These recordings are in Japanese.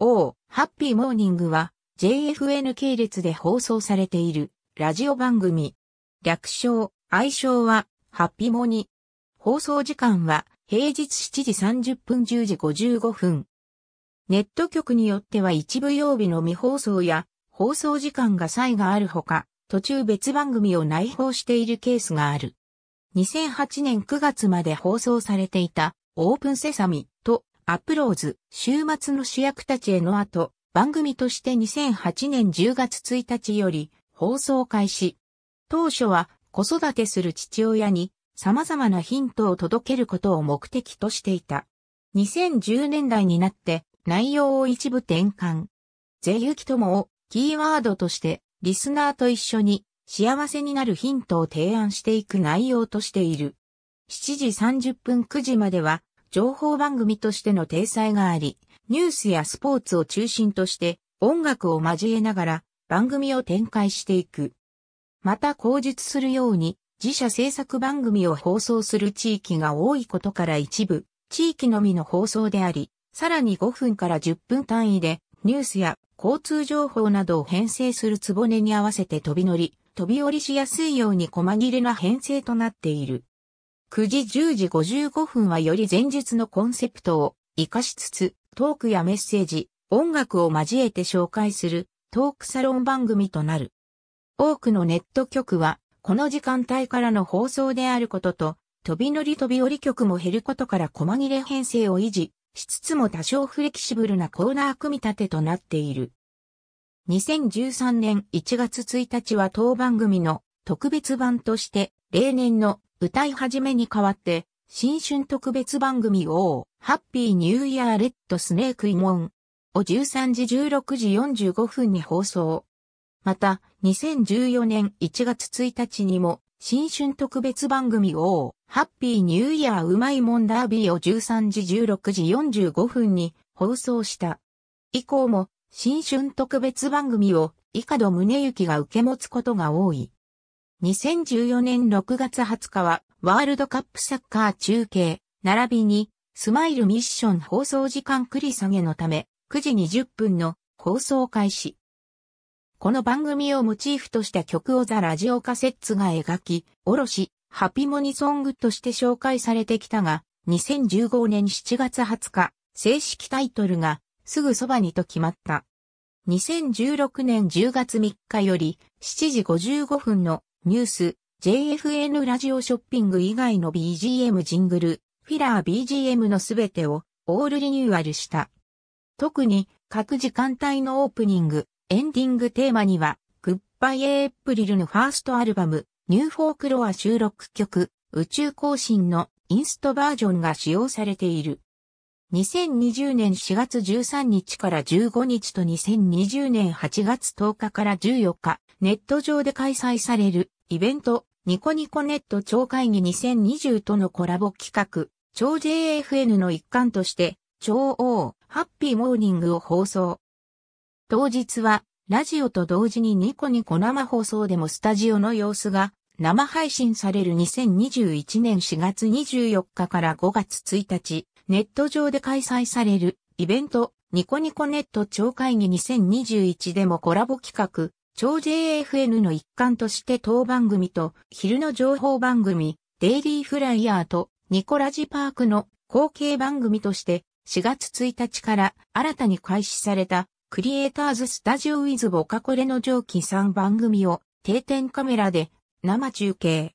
O、ハッピーモーニングは JFN 系列で放送されているラジオ番組。略称、愛称はハッピモニ。放送時間は平日7時30分10時55分。ネット局によっては一部曜日の未放送や放送時間が差異があるほか、途中別番組を内包しているケースがある。2008年9月まで放送されていたオープンセサミとアップローズ、週末の主役たちへの後、番組として2008年10月1日より放送開始。当初は子育てする父親に様々なヒントを届けることを目的としていた。2010年代になって内容を一部転換。ぜゆきともをキーワードとしてリスナーと一緒に幸せになるヒントを提案していく内容としている。7時30分9時までは情報番組としての体裁があり、ニュースやスポーツを中心として音楽を交えながら番組を展開していく。また口述するように自社制作番組を放送する地域が多いことから一部、地域のみの放送であり、さらに5分から10分単位でニュースや交通情報などを編成するつぼねに合わせて飛び乗り、飛び降りしやすいように細切れな編成となっている。9時10時55分はより前日のコンセプトを活かしつつ、トークやメッセージ、音楽を交えて紹介するトークサロン番組となる。多くのネット局は、この時間帯からの放送であることと、飛び乗り飛び降り局も減ることから細切れ編成を維持しつつも多少フレキシブルなコーナー組み立てとなっている。2013年1月1日は当番組の特別版として例年の歌い始めに代わって、新春特別番組を、ハッピーニューイヤーレッドスネークイモンを13時16時45分に放送。また、2014年1月1日にも、新春特別番組を、ハッピーニューイヤーうまいもんダービーを13時16時45分に放送した。以降も、新春特別番組を、以下ど宗行が受け持つことが多い。2014年6月20日は、ワールドカップサッカー中継、並びに、スマイルミッション放送時間繰り下げのため、9時20分の放送開始。この番組をモチーフとした曲をザ・ラジオカセッツが描き、おろし、ハピモニソングとして紹介されてきたが、2015年7月20日、正式タイトルが、すぐそばにと決まった。2016年10月3日より、7時55分のニュース、JFN ラジオショッピング以外の BGM ジングル、フィラー BGM のすべてをオールリニューアルした。特に各時間帯のオープニング、エンディングテーマには、グッバイエープリルのファーストアルバム、ニューフォークロア収録曲、宇宙行進のインストバージョンが使用されている。2020年4月13日から15日と2020年8月10日から14日、ネット上で開催されるイベント、ニコニコネット超会議2020とのコラボ企画、超 JFN の一環として、超王、ハッピーモーニングを放送。当日は、ラジオと同時にニコニコ生放送でもスタジオの様子が生配信される2021年4月24日から5月1日、ネット上で開催されるイベントニコニコネット超会議2021でもコラボ企画、超 JFN の一環として当番組と昼の情報番組、デイリーフライヤーとニコラジパークの後継番組として4月1日から新たに開始されたクリエイターズスタジオウィズボカコレの上記3番組を定点カメラで生中継。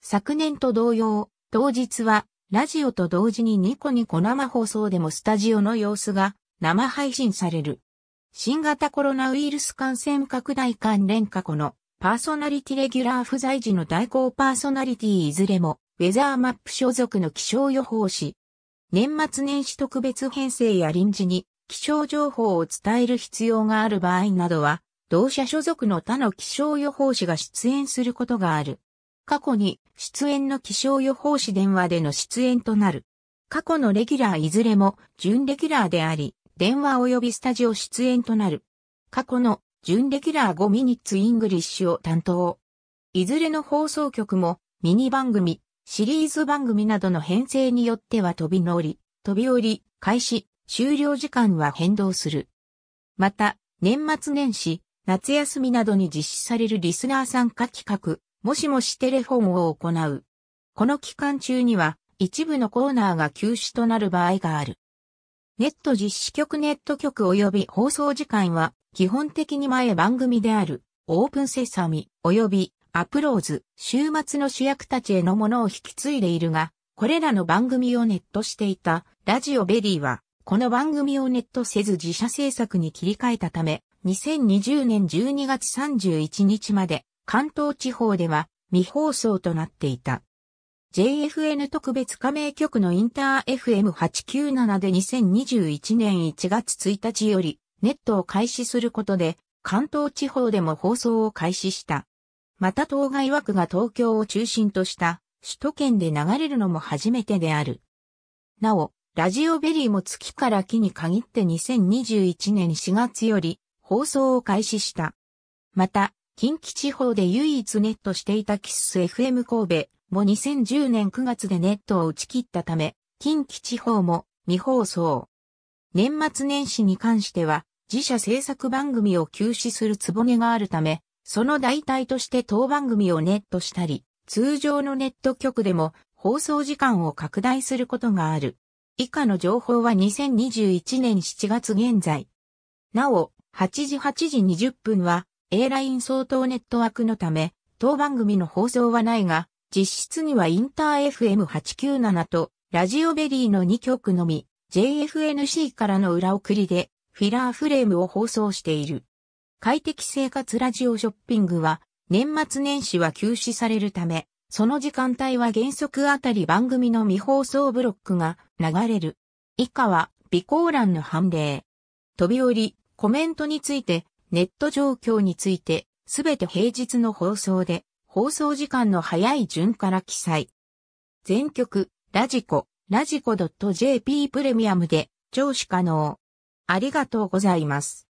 昨年と同様、当日はラジオと同時にニコニコ生放送でもスタジオの様子が生配信される。新型コロナウイルス感染拡大関連過去のパーソナリティレギュラー不在時の代行パーソナリティいずれもウェザーマップ所属の気象予報士。年末年始特別編成や臨時に気象情報を伝える必要がある場合などは同社所属の他の気象予報士が出演することがある。過去に出演の気象予報士電話での出演となる。過去のレギュラーいずれも準レギュラーであり、電話及びスタジオ出演となる。過去の準レギュラー5ミニッツイングリッシュを担当。いずれの放送局もミニ番組、シリーズ番組などの編成によっては飛び乗り、飛び降り、開始、終了時間は変動する。また、年末年始、夏休みなどに実施されるリスナー参加企画、もしもしテレフォンを行う。この期間中には、一部のコーナーが休止となる場合がある。ネット実施局ネット局及び放送時間は、基本的に前番組である、オープンセサミ、及び、アプローズ、週末の主役たちへのものを引き継いでいるが、これらの番組をネットしていた、ラジオベリーは、この番組をネットせず自社制作に切り替えたため、2020年12月31日まで関東地方では未放送となっていた。JFN 特別加盟局のインター FM897 で2021年1月1日よりネットを開始することで関東地方でも放送を開始した。また当該枠が東京を中心とした首都圏で流れるのも初めてである。なお、ラジオベリーも月から木に限って2021年4月より放送を開始した。また、近畿地方で唯一ネットしていたキッス FM 神戸も2010年9月でネットを打ち切ったため、近畿地方も未放送。年末年始に関しては、自社制作番組を休止するつぼねがあるため、その代替として当番組をネットしたり、通常のネット局でも放送時間を拡大することがある。以下の情報は2021年7月現在。なお、8時8時20分は A ライン相当ネットワークのため、当番組の放送はないが、実質にはインター FM897 と、ラジオベリーの2曲のみ、JFNC からの裏送りで、フィラーフレームを放送している。快適生活ラジオショッピングは、年末年始は休止されるため、その時間帯は原則あたり番組の未放送ブロックが流れる。以下は、備考欄の判例。飛び降り、コメントについて、ネット状況について、すべて平日の放送で、放送時間の早い順から記載。全曲、ラジコ、ラジコ .jp プレミアムで、聴取可能。ありがとうございます。